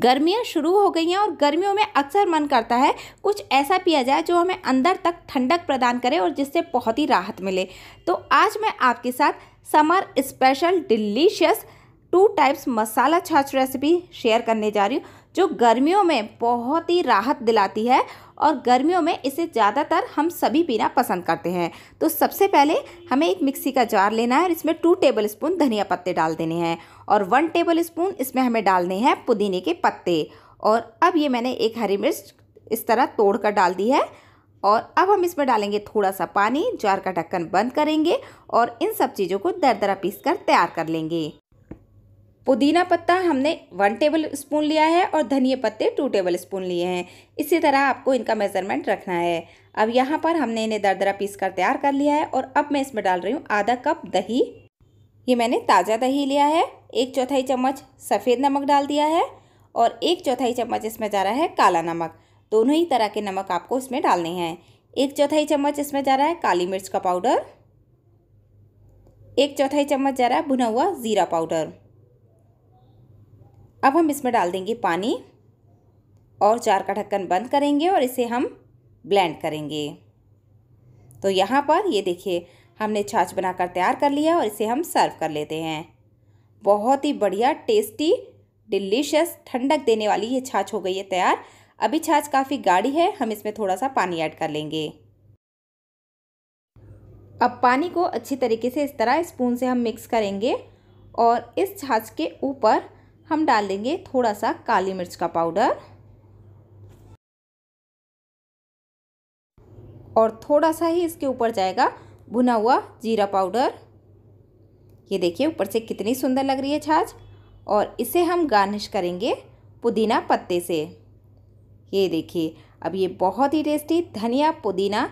गर्मियाँ शुरू हो गई हैं और गर्मियों में अक्सर मन करता है कुछ ऐसा पिया जाए जो हमें अंदर तक ठंडक प्रदान करे और जिससे बहुत ही राहत मिले तो आज मैं आपके साथ summer special delicious two types masala छाछ रेसिपी शेयर करने जा रही हूँ जो गर्मियों में बहुत ही राहत दिलाती है और गर्मियों में इसे ज़्यादातर हम सभी पीना पसंद करते हैं तो सबसे पहले हमें एक मिक्सी का जार लेना है और इसमें टू टेबल स्पून धनिया पत्ते डाल देने हैं और वन टेबल स्पून इसमें हमें डालने हैं पुदीने के पत्ते और अब ये मैंने एक हरी मिर्च इस तरह तोड़ कर डाल दी है और अब हम इसमें डालेंगे थोड़ा सा पानी जार का ढक्कन बंद करेंगे और इन सब चीज़ों को दर दरा पीस कर तैयार कर लेंगे पुदीना पत्ता हमने वन टेबल स्पून लिया है और धनिया पत्ते टू टेबल स्पून लिए हैं इसी तरह आपको इनका मेज़रमेंट रखना है अब यहाँ पर हमने इन्हें दरदरा पीस कर तैयार कर लिया है और अब मैं इसमें डाल रही हूँ आधा कप दही ये मैंने ताज़ा दही लिया है एक चौथाई चम्मच सफ़ेद नमक डाल दिया है और एक चौथाई चम्मच इसमें जा रहा है काला नमक दोनों ही तरह के नमक आपको इसमें डालने हैं एक चौथाई चम्मच इसमें जा रहा है काली मिर्च का पाउडर एक चौथाई चम्मच जा रहा है भुना हुआ ज़ीरा पाउडर अब हम इसमें डाल देंगे पानी और चार का ढक्कन बंद करेंगे और इसे हम ब्लेंड करेंगे तो यहाँ पर ये देखिए हमने छाछ बनाकर तैयार कर लिया और इसे हम सर्व कर लेते हैं बहुत ही बढ़िया टेस्टी डिलीशियस ठंडक देने वाली ये छाछ हो गई है तैयार अभी छाछ काफ़ी गाढ़ी है हम इसमें थोड़ा सा पानी ऐड कर लेंगे अब पानी को अच्छी तरीके से इस तरह स्पून से हम मिक्स करेंगे और इस छाछ के ऊपर हम डाल देंगे थोड़ा सा काली मिर्च का पाउडर और थोड़ा सा ही इसके ऊपर जाएगा भुना हुआ जीरा पाउडर ये देखिए ऊपर से कितनी सुंदर लग रही है छाछ और इसे हम गार्निश करेंगे पुदीना पत्ते से ये देखिए अब ये बहुत ही टेस्टी धनिया पुदीना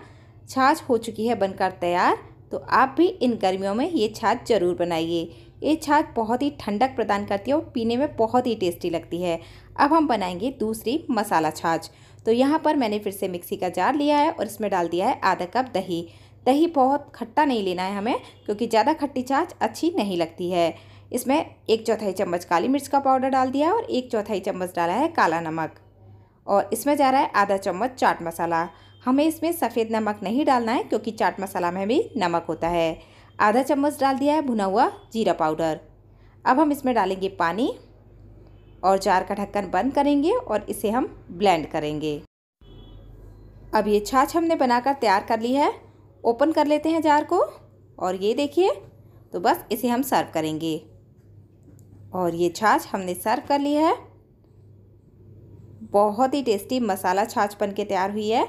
छाछ हो चुकी है बनकर तैयार तो आप भी इन गर्मियों में ये छाछ ज़रूर बनाइए ये छाछ बहुत ही ठंडक प्रदान करती है और पीने में बहुत ही टेस्टी लगती है अब हम बनाएंगे दूसरी मसाला छाछ तो यहाँ पर मैंने फिर से मिक्सी का जार लिया है और इसमें डाल दिया है आधा कप दही दही बहुत खट्टा नहीं लेना है हमें क्योंकि ज़्यादा खट्टी छाछ अच्छी नहीं लगती है इसमें एक चौथाई चम्मच काली मिर्च का पाउडर डाल दिया है और एक चौथाई चम्मच डाला है काला नमक और इसमें जा रहा है आधा चम्मच चाट मसाला हमें इसमें सफ़ेद नमक नहीं डालना है क्योंकि चाट मसाला में भी नमक होता है आधा चम्मच डाल दिया है भुना हुआ जीरा पाउडर अब हम इसमें डालेंगे पानी और जार का ढक्कन बंद करेंगे और इसे हम ब्लेंड करेंगे अब ये छाछ हमने बनाकर तैयार कर ली है ओपन कर लेते हैं जार को और ये देखिए तो बस इसे हम सर्व करेंगे और ये छाछ हमने सर्व कर ली है बहुत ही टेस्टी मसाला छाछ बन के तैयार हुई है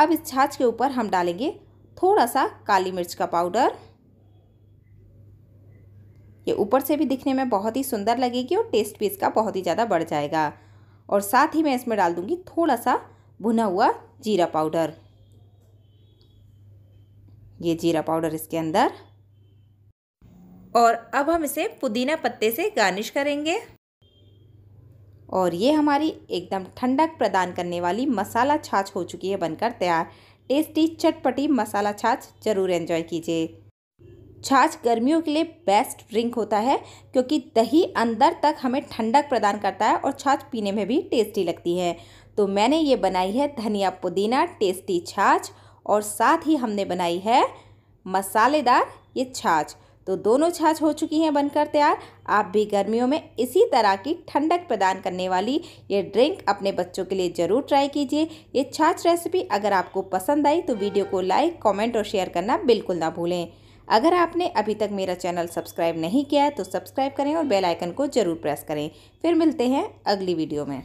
अब इस छाछ के ऊपर हम डालेंगे थोड़ा सा काली मिर्च का पाउडर ये ऊपर से भी दिखने में बहुत ही सुंदर लगेगी और टेस्ट भी इसका बहुत ही ज़्यादा बढ़ जाएगा और साथ ही मैं इसमें डाल दूँगी थोड़ा सा भुना हुआ जीरा पाउडर ये जीरा पाउडर इसके अंदर और अब हम इसे पुदीना पत्ते से गार्निश करेंगे और ये हमारी एकदम ठंडक प्रदान करने वाली मसाला छाछ हो चुकी है बनकर तैयार टेस्टी चटपटी मसाला छाछ ज़रूर एंजॉय कीजिए छाछ गर्मियों के लिए बेस्ट ड्रिंक होता है क्योंकि दही अंदर तक हमें ठंडक प्रदान करता है और छाछ पीने में भी टेस्टी लगती है तो मैंने ये बनाई है धनिया पुदीना टेस्टी छाछ और साथ ही हमने बनाई है मसालेदार ये छाछ तो दोनों छाछ हो चुकी हैं बनकर तैयार आप भी गर्मियों में इसी तरह की ठंडक प्रदान करने वाली ये ड्रिंक अपने बच्चों के लिए ज़रूर ट्राई कीजिए ये छाछ रेसिपी अगर आपको पसंद आई तो वीडियो को लाइक कमेंट और शेयर करना बिल्कुल ना भूलें अगर आपने अभी तक मेरा चैनल सब्सक्राइब नहीं किया है तो सब्सक्राइब करें और बेलाइकन को ज़रूर प्रेस करें फिर मिलते हैं अगली वीडियो में